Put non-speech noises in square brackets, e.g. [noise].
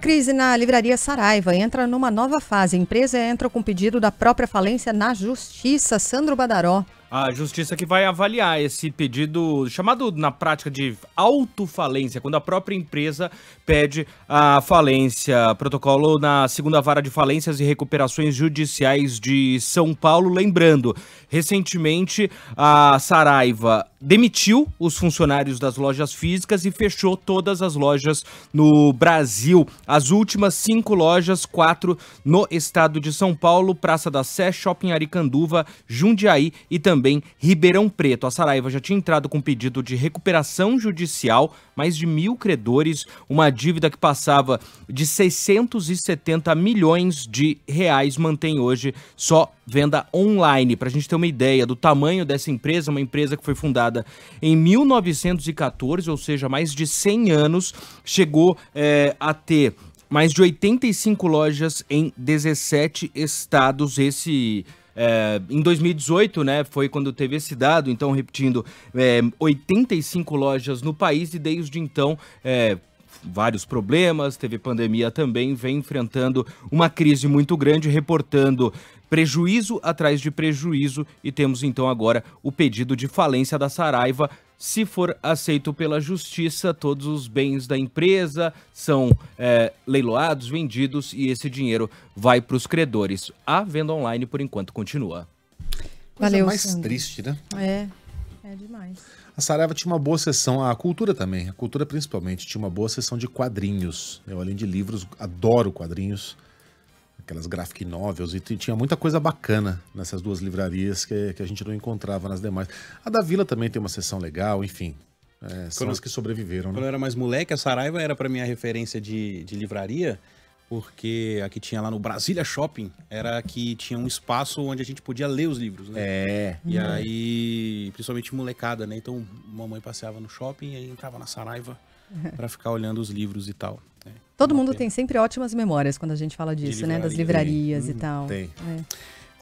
Crise na livraria Saraiva entra numa nova fase. A empresa entra com pedido da própria falência na Justiça. Sandro Badaró a justiça que vai avaliar esse pedido chamado na prática de autofalência, quando a própria empresa pede a falência. Protocolo na segunda vara de falências e recuperações judiciais de São Paulo. Lembrando, recentemente a Saraiva demitiu os funcionários das lojas físicas e fechou todas as lojas no Brasil. As últimas cinco lojas, quatro no estado de São Paulo, Praça da Sé, Shopping Aricanduva, Jundiaí e também também Ribeirão Preto. A Saraiva já tinha entrado com pedido de recuperação judicial, mais de mil credores, uma dívida que passava de 670 milhões de reais, mantém hoje só venda online. Para a gente ter uma ideia do tamanho dessa empresa, uma empresa que foi fundada em 1914, ou seja, mais de 100 anos, chegou é, a ter mais de 85 lojas em 17 estados. Esse é, em 2018, né, foi quando teve esse dado, então repetindo, é, 85 lojas no país e desde então é, vários problemas, teve pandemia também, vem enfrentando uma crise muito grande, reportando prejuízo atrás de prejuízo e temos então agora o pedido de falência da Saraiva. Se for aceito pela justiça, todos os bens da empresa são é, leiloados, vendidos e esse dinheiro vai para os credores. A venda online, por enquanto, continua. Valeu, Coisa mais Sandra. triste, né? É. É demais. A Saraiva tinha uma boa sessão, a cultura também, a cultura principalmente, tinha uma boa sessão de quadrinhos. Eu, além de livros, adoro quadrinhos, aquelas graphic novels, e tinha muita coisa bacana nessas duas livrarias que, que a gente não encontrava nas demais. A da Vila também tem uma sessão legal, enfim. É, são quando, as que sobreviveram. Né? Quando eu era mais moleque, a Saraiva era para mim a referência de, de livraria porque a que tinha lá no Brasília Shopping era que tinha um espaço onde a gente podia ler os livros, né? É. E hum. aí, principalmente molecada, né? Então, mamãe passeava no shopping e entrava na Saraiva [laughs] para ficar olhando os livros e tal. Né? Todo Uma mundo pena. tem sempre ótimas memórias quando a gente fala disso, né? Das livrarias tem. Né? e hum, tal. Tem. É.